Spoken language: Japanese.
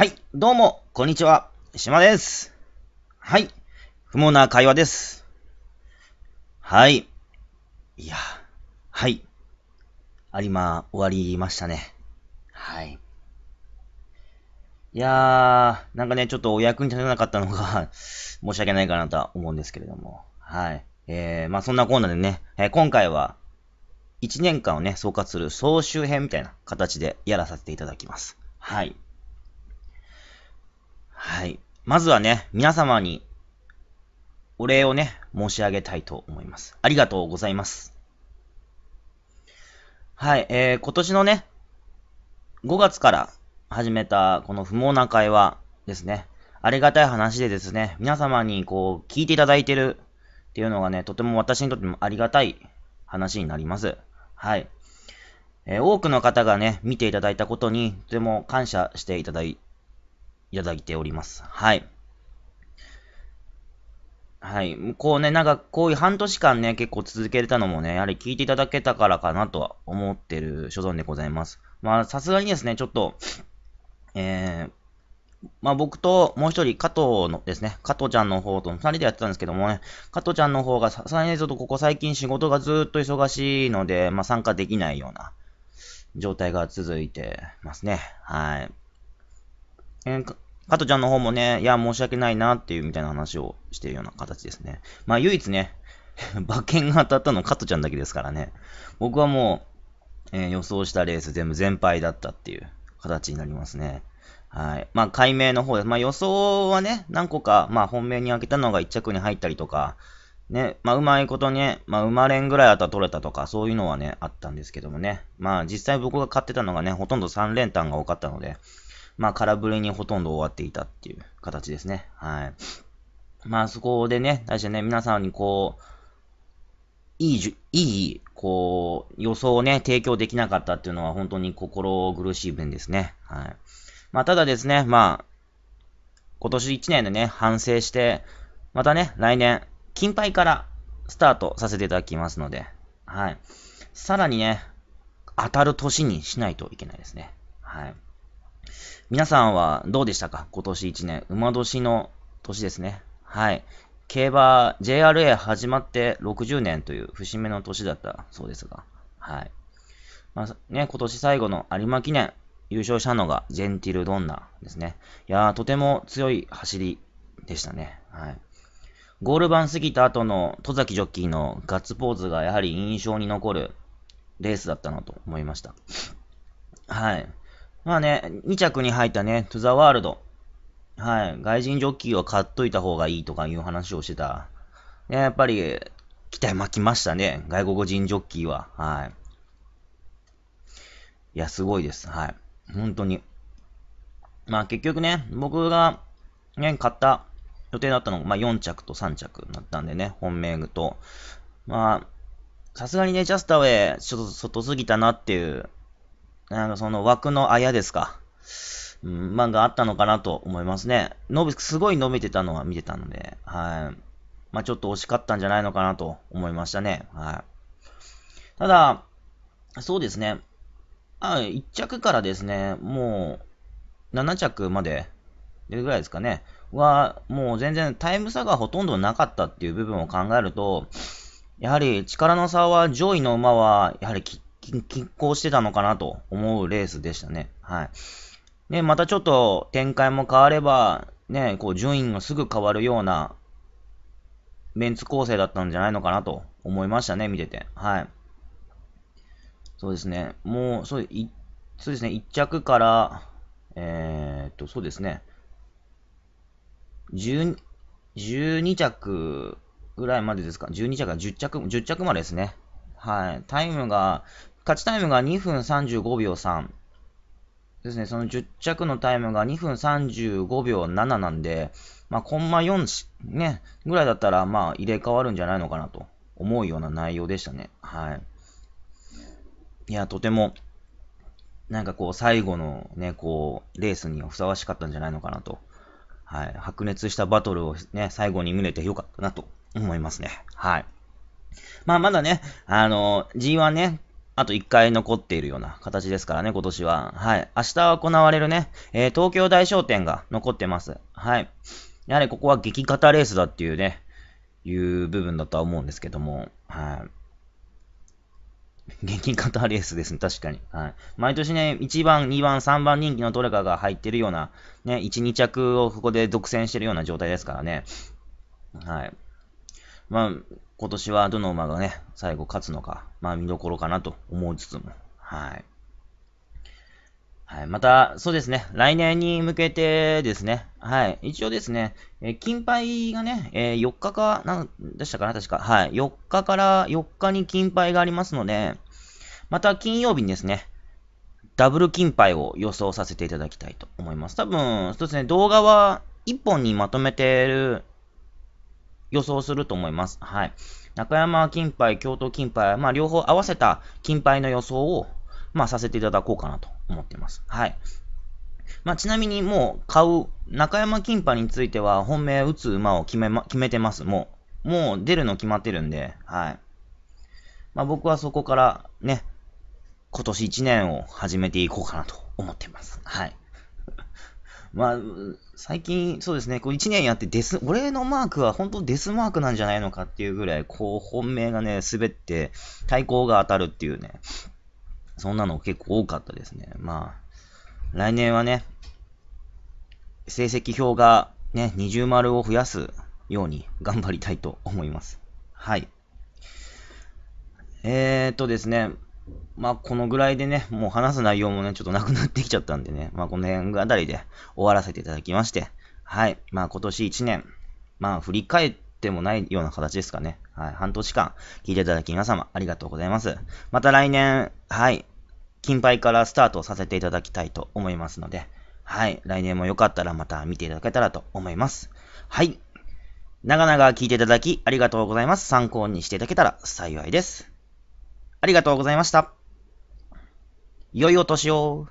はい、どうも、こんにちは。島です。はい、不毛な会話です。はい。いや、はい。有馬、終わりましたね。はい。いやー、なんかね、ちょっとお役に立てなかったのが 申し訳ないかなとは思うんですけれども。はい。えー、まあそんなコーナーでね、えー、今回は、1年間をね、総括する総集編みたいな形でやらさせていただきます。はい。はい。まずはね、皆様にお礼をね、申し上げたいと思います。ありがとうございます。はい、えー、今年のね、5月から始めたこの不毛な会話ですね、ありがたい話でですね、皆様にこう、聞いていただいてるっていうのがね、とても私にとってもありがたい話になります。はい。えー、多くの方がね、見ていただいたことに、とても感謝していただいいただいております。はい。はい。こうね、なんかこういう半年間ね、結構続けれたのもね、やはり聞いていただけたからかなとは思ってる所存でございます。まあ、さすがにですね、ちょっと、えー、まあ僕ともう一人加藤のですね、加藤ちゃんの方と二人でやってたんですけどもね、加藤ちゃんの方がさすがにちょっとここ最近仕事がずっと忙しいので、まあ参加できないような状態が続いてますね。はい。えー、加トちゃんの方もね、いや、申し訳ないなっていうみたいな話をしてるような形ですね。まあ、唯一ね、馬券が当たったの加トちゃんだけですからね。僕はもう、えー、予想したレース全部全敗だったっていう形になりますね。はい。まあ、解明の方です。まあ、予想はね、何個か、まあ、本命に開けたのが1着に入ったりとか、ね、まあ、うまいことね、まあ、生まれんぐらいあったら取れたとか、そういうのはね、あったんですけどもね。まあ、実際僕が買ってたのがね、ほとんど3連単が多かったので、まあ空振りにほとんど終わっていたっていう形ですね。はい。まあそこでね、大事なね、皆さんにこう、いいじゅ、いい、こう、予想をね、提供できなかったっていうのは本当に心苦しい分ですね。はい。まあただですね、まあ、今年1年でね、反省して、またね、来年、金牌からスタートさせていただきますので、はい。さらにね、当たる年にしないといけないですね。はい。皆さんはどうでしたか今年1年。馬年の年ですね。はい。競馬、JRA 始まって60年という節目の年だったそうですが。はい。まあ、ね、今年最後の有馬記念、優勝したのがジェンティル・ドンナですね。いやー、とても強い走りでしたね。はい。ゴール板過ぎた後の戸崎ジョッキーのガッツポーズがやはり印象に残るレースだったなと思いました。はい。まあね、2着に入ったね、トゥザワールド。はい。外人ジョッキーは買っといた方がいいとかいう話をしてた。ね、やっぱり、期待巻きましたね。外国人ジョッキーは。はい。いや、すごいです。はい。本当に。まあ結局ね、僕が、ね、買った予定だったのが、まあ4着と3着だったんでね、本命と。まあ、さすがにね、ジャスタウェイ、ちょっと外すぎたなっていうなんかその枠のあやですか。うん、漫画あったのかなと思いますね。伸び、すごい伸びてたのは見てたので、はい。まあ、ちょっと惜しかったんじゃないのかなと思いましたね。はい。ただ、そうですね。あ、1着からですね、もう、7着まで、出るぐらいですかね。は、もう全然タイム差がほとんどなかったっていう部分を考えると、やはり力の差は上位の馬は、やはりきっ拮抗してたのかなと思うレースでしたね。はい。ね、またちょっと展開も変われば、ね、こう順位がすぐ変わるようなメンツ構成だったんじゃないのかなと思いましたね、見てて。はい。そうですね。もう、そういそうですね、1着から、えー、っと、そうですね、12, 12着ぐらいまでですか、12着から10着、10着までですね。はい。タイムが勝ちタイムが2分35秒3ですね、その10着のタイムが2分35秒7なんで、まあ、コンマ4、ね、ぐらいだったら、まあ、入れ替わるんじゃないのかなと思うような内容でしたね。はい。いや、とても、なんかこう、最後のね、こう、レースにふさわしかったんじゃないのかなと。はい。白熱したバトルをね、最後に見れてよかったなと思いますね。はい。まあ、まだね、あの、G1 ね、あと1回残っているような形ですからね、今年は。はい。明日行われるね、えー、東京大商店が残ってます。はい。やはりここは激肩レースだっていうね、いう部分だとは思うんですけども、はい。激肩レースですね、確かに。はい。毎年ね、1番、2番、3番人気のどれかが入ってるような、ね、1、2着をここで独占してるような状態ですからね。はい。まあ、今年はどの馬がね、最後勝つのか、まあ見どころかなと思いつつも、はい。はい。また、そうですね。来年に向けてですね。はい。一応ですね、え金牌がね、えー、4日か、なんでしたかな確か。はい。4日から4日に金牌がありますので、また金曜日にですね、ダブル金牌を予想させていただきたいと思います。多分、そうですね、動画は1本にまとめてる予想すると思います。はい。中山金杯、京都金杯、まあ両方合わせた金杯の予想を、まあさせていただこうかなと思っています。はい。まあ、ちなみにもう買う中山金杯については本命打つ馬を決め,、ま、決めてます。もう、もう出るの決まってるんで、はい。まあ、僕はそこからね、今年1年を始めていこうかなと思ってます。はい。まあ、最近、そうですね、こう1年やってデス、俺のマークは本当デスマークなんじゃないのかっていうぐらい、こう、本命がね、滑って、対抗が当たるっていうね、そんなの結構多かったですね。まあ、来年はね、成績表がね、二重丸を増やすように頑張りたいと思います。はい。えー、っとですね、まあ、このぐらいでね、もう話す内容もね、ちょっとなくなってきちゃったんでね、まあ、この辺あたりで終わらせていただきまして、はい、まあ、今年1年、まあ、振り返ってもないような形ですかね。はい、半年間聞いていただき皆様ありがとうございます。また来年、はい、金牌からスタートさせていただきたいと思いますので、はい、来年もよかったらまた見ていただけたらと思います。はい、長々聞いていただきありがとうございます。参考にしていただけたら幸いです。ありがとうございました。良いお年を。